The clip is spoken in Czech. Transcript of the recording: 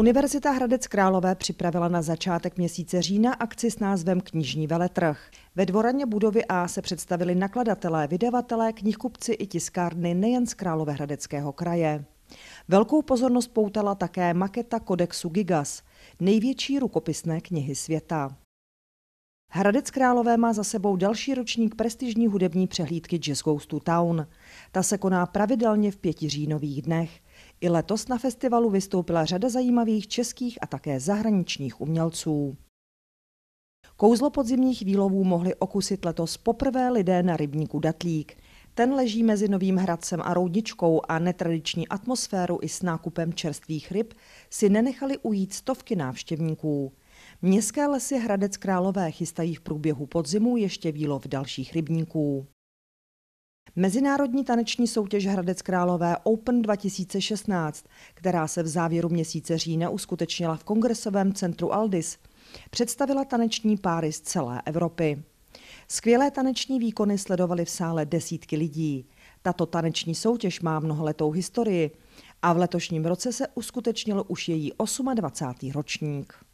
Univerzita Hradec Králové připravila na začátek měsíce října akci s názvem Knižní veletrh. Ve dvoraně budovy A se představili nakladatelé, vydavatelé, knihkupci i tiskárny nejen z Královéhradeckého kraje. Velkou pozornost poutala také maketa kodexu Gigas, největší rukopisné knihy světa. Hradec Králové má za sebou další ročník prestižní hudební přehlídky Jazz Goes to Town. Ta se koná pravidelně v pěti říjnových dnech. I letos na festivalu vystoupila řada zajímavých českých a také zahraničních umělců. Kouzlo podzimních výlovů mohli okusit letos poprvé lidé na rybníku Datlík. Ten leží mezi Novým Hradcem a Roudničkou a netradiční atmosféru i s nákupem čerstvých ryb si nenechali ujít stovky návštěvníků. Městské lesy Hradec Králové chystají v průběhu podzimu ještě výlov dalších rybníků. Mezinárodní taneční soutěž Hradec Králové Open 2016, která se v závěru měsíce října uskutečnila v kongresovém centru Aldis, představila taneční páry z celé Evropy. Skvělé taneční výkony sledovaly v sále desítky lidí. Tato taneční soutěž má mnoholetou historii a v letošním roce se uskutečnil už její 28. ročník.